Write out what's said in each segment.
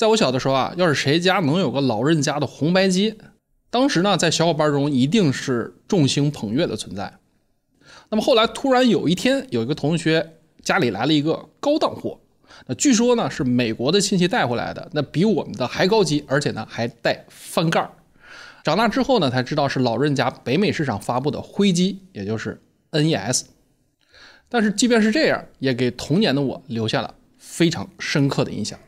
在我小的时候啊，要是谁家能有个老任家的红白机，当时呢，在小伙伴中一定是众星捧月的存在。那么后来突然有一天，有一个同学家里来了一个高档货，那据说呢是美国的亲戚带回来的，那比我们的还高级，而且呢还带翻盖长大之后呢，才知道是老任家北美市场发布的灰机，也就是 NES。但是即便是这样，也给童年的我留下了非常深刻的印象。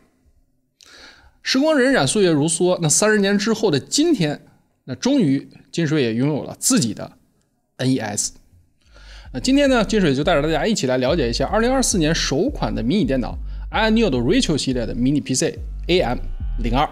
时光荏苒，岁月如梭。那三十年之后的今天，那终于金水也拥有了自己的 NES。那今天呢，金水就带着大家一起来了解一下二零二四年首款的迷你电脑，I n e o d Rachel 系列的迷你 PC AM 零二。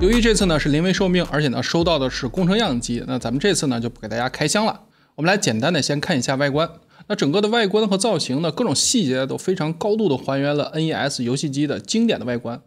由于这次呢是临危受命，而且呢收到的是工程样机，那咱们这次呢就不给大家开箱了。我们来简单的先看一下外观。那整个的外观和造型呢，各种细节都非常高度的还原了 NES 游戏机的经典的外观。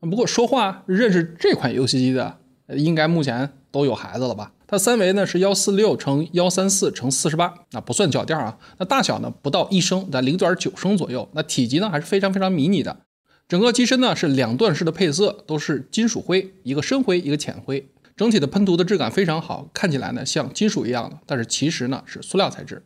不过说话认识这款游戏机的，应该目前都有孩子了吧？它三维呢是幺四六乘幺三四乘四十八，那不算脚垫啊。那大小呢不到一升，在零点九升左右。那体积呢还是非常非常迷你的。整个机身呢是两段式的配色，都是金属灰，一个深灰，一个浅灰。整体的喷涂的质感非常好看起来呢像金属一样的，但是其实呢是塑料材质。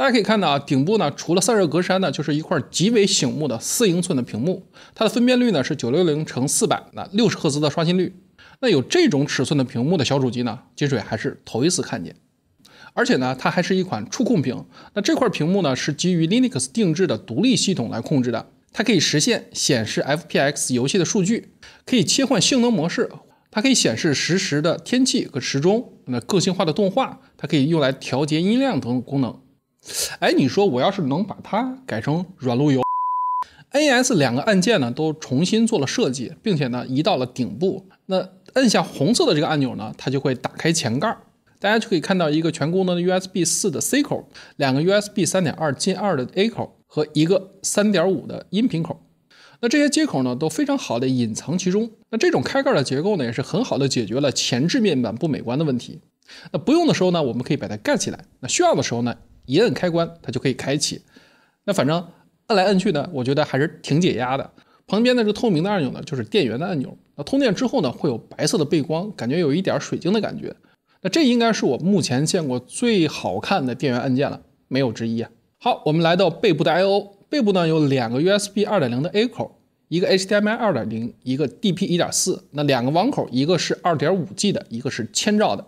大家可以看到啊，顶部呢，除了散热格栅呢，就是一块极为醒目的四英寸的屏幕，它的分辨率呢是九六零乘四百，那六十赫兹的刷新率。那有这种尺寸的屏幕的小主机呢，金水还是头一次看见。而且呢，它还是一款触控屏。那这块屏幕呢，是基于 Linux 定制的独立系统来控制的，它可以实现显示 FPX 游戏的数据，可以切换性能模式，它可以显示实时的天气和时钟，那个性化的动画，它可以用来调节音量等功能。哎，你说我要是能把它改成软路由，AS 两个按键呢都重新做了设计，并且呢移到了顶部。那按下红色的这个按钮呢，它就会打开前盖，大家就可以看到一个全功能的 USB 四的 C 口，两个 USB 三点二进二的 A 口和一个三点五的音频口。那这些接口呢都非常好的隐藏其中。那这种开盖的结构呢，也是很好的解决了前置面板不美观的问题。那不用的时候呢，我们可以把它盖起来。那需要的时候呢？一摁开关，它就可以开启。那反正摁来摁去呢，我觉得还是挺解压的。旁边的这透明的按钮呢，就是电源的按钮。那通电之后呢，会有白色的背光，感觉有一点水晶的感觉。那这应该是我目前见过最好看的电源按键了，没有之一啊。好，我们来到背部的 I/O。背部呢有两个 USB 2.0的 A 口，一个 HDMI 2.0，一个 DP 1.4。那两个网口，一个是 2.5G 的，一个是千兆的。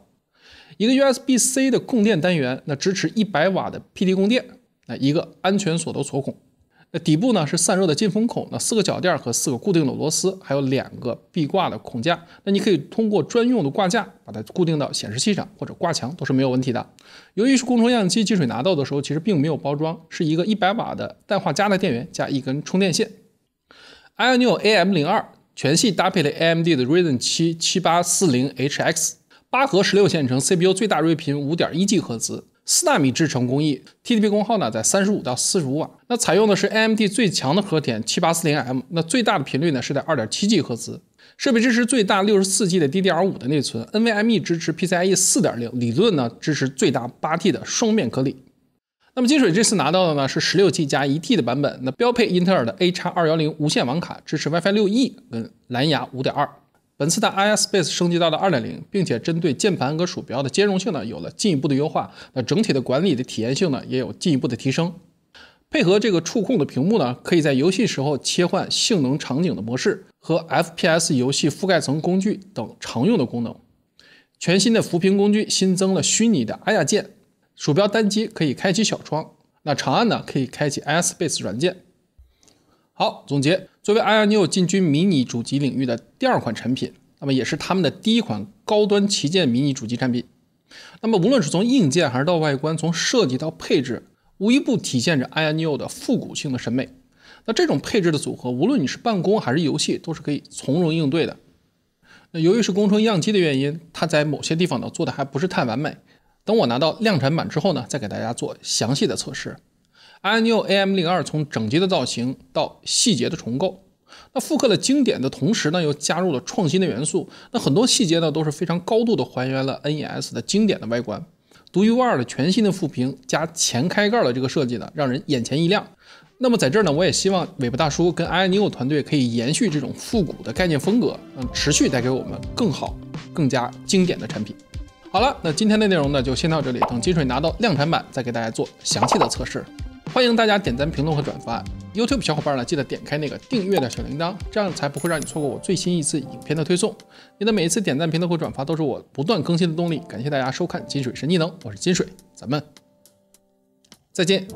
一个 USB-C 的供电单元，那支持一百瓦的 PD 供电，那一个安全锁的锁孔，那底部呢是散热的进风口，那四个脚垫和四个固定的螺丝，还有两个壁挂的孔架，那你可以通过专用的挂架把它固定到显示器上或者挂墙都是没有问题的。由于是工程样机，进水拿到的时候其实并没有包装，是一个一百瓦的氮化镓的电源加一根充电线。n i o AM 零二全系搭配了 AMD 的 Ryzen 七七八四零 HX。八核十六线程 CPU，最大睿频五点一 G 赫兹，四纳米制程工艺，TDP 功耗呢在三十五到四十五瓦。那采用的是 AMD 最强的核田七八四零 M，那最大的频率呢是在二点七 G 赫兹。设备支持最大六十四 G 的 DDR 五的内存，NVMe 支持 PCIe 四点零，理论呢支持最大八 T 的双面颗粒。那么金水这次拿到的呢是十六 G 加一 T 的版本，那标配英特尔的 A 叉二幺零无线网卡，支持 WiFi 六 E 跟蓝牙五点二。本次的 i s p a c e 升级到了2.0，并且针对键盘和鼠标的兼容性呢有了进一步的优化。那整体的管理的体验性呢也有进一步的提升。配合这个触控的屏幕呢，可以在游戏时候切换性能场景的模式和 FPS 游戏覆盖层工具等常用的功能。全新的浮屏工具新增了虚拟的阿亚键，鼠标单击可以开启小窗，那长按呢可以开启 i s p a c e 软件。好，总结，作为艾 n e o 进军迷你主机领域的第二款产品，那么也是他们的第一款高端旗舰迷你主机产品。那么无论是从硬件还是到外观，从设计到配置，无一不体现着艾 n e o 的复古性的审美。那这种配置的组合，无论你是办公还是游戏，都是可以从容应对的。那由于是工程样机的原因，它在某些地方呢做的还不是太完美。等我拿到量产版之后呢，再给大家做详细的测试。i n i o A M 零二从整机的造型到细节的重构，那复刻了经典的同时呢，又加入了创新的元素。那很多细节呢都是非常高度的还原了 NES 的经典的外观，独一无二的全新的复屏加前开盖的这个设计呢，让人眼前一亮。那么在这儿呢，我也希望尾巴大叔跟 i n e o 团队可以延续这种复古的概念风格，嗯，持续带给我们更好、更加经典的产品。好了，那今天的内容呢就先到这里，等金水拿到量产版再给大家做详细的测试。欢迎大家点赞、评论和转发。YouTube 小伙伴呢，记得点开那个订阅的小铃铛，这样才不会让你错过我最新一次影片的推送。你的每一次点赞、评论和转发都是我不断更新的动力。感谢大家收看《金水神技能》，我是金水，咱们再见。